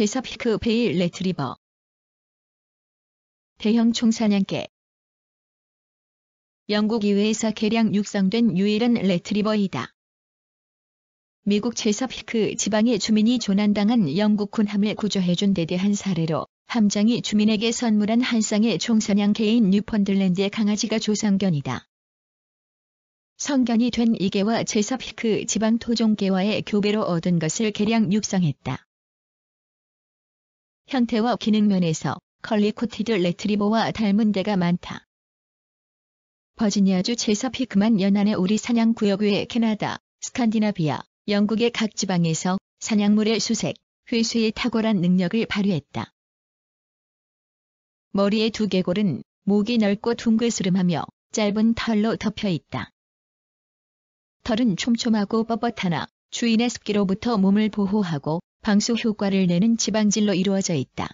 제사 피크베일 레트리버 대형 총사냥개 영국 이외에서 개량 육성된 유일한 레트리버이다. 미국 제사피크 지방의 주민이 조난당한 영국군 함을 구조해준 대대한 사례로 함장이 주민에게 선물한 한 쌍의 총사냥 개인 뉴펀들랜드의 강아지가 조상견이다. 성견이 된 이개와 제사피크 지방 토종개와의 교배로 얻은 것을 개량 육성했다. 형태와 기능면에서 컬리 코티드 레트리버와 닮은 데가 많다. 버지니아주 제서피 크만 연안의 우리 사냥 구역 외에 캐나다, 스칸디나비아, 영국의 각 지방에서 사냥물의 수색, 회수의 탁월한 능력을 발휘했다. 머리의 두개골은 목이 넓고 둥글스름하며 짧은 털로 덮여 있다. 털은 촘촘하고 뻣뻣하나 주인의 습기로부터 몸을 보호하고 방수 효과를 내는 지방질로 이루어져 있다.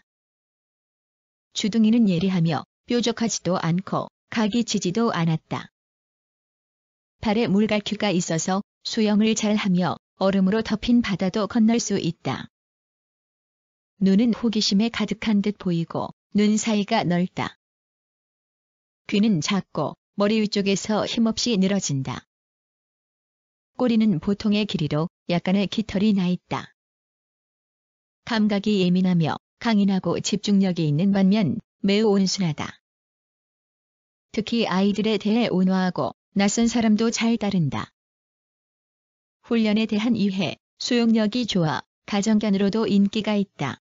주둥이는 예리하며 뾰족하지도 않고 각이 지지도 않았다. 발에 물갈퀴가 있어서 수영을 잘하며 얼음으로 덮인 바다도 건널 수 있다. 눈은 호기심에 가득한 듯 보이고 눈 사이가 넓다. 귀는 작고 머리 위쪽에서 힘없이 늘어진다. 꼬리는 보통의 길이로 약간의 깃털이 나 있다. 감각이 예민하며 강인하고 집중력이 있는 반면 매우 온순하다. 특히 아이들에 대해 온화하고 낯선 사람도 잘 따른다. 훈련에 대한 이해, 수용력이 좋아 가정견으로도 인기가 있다.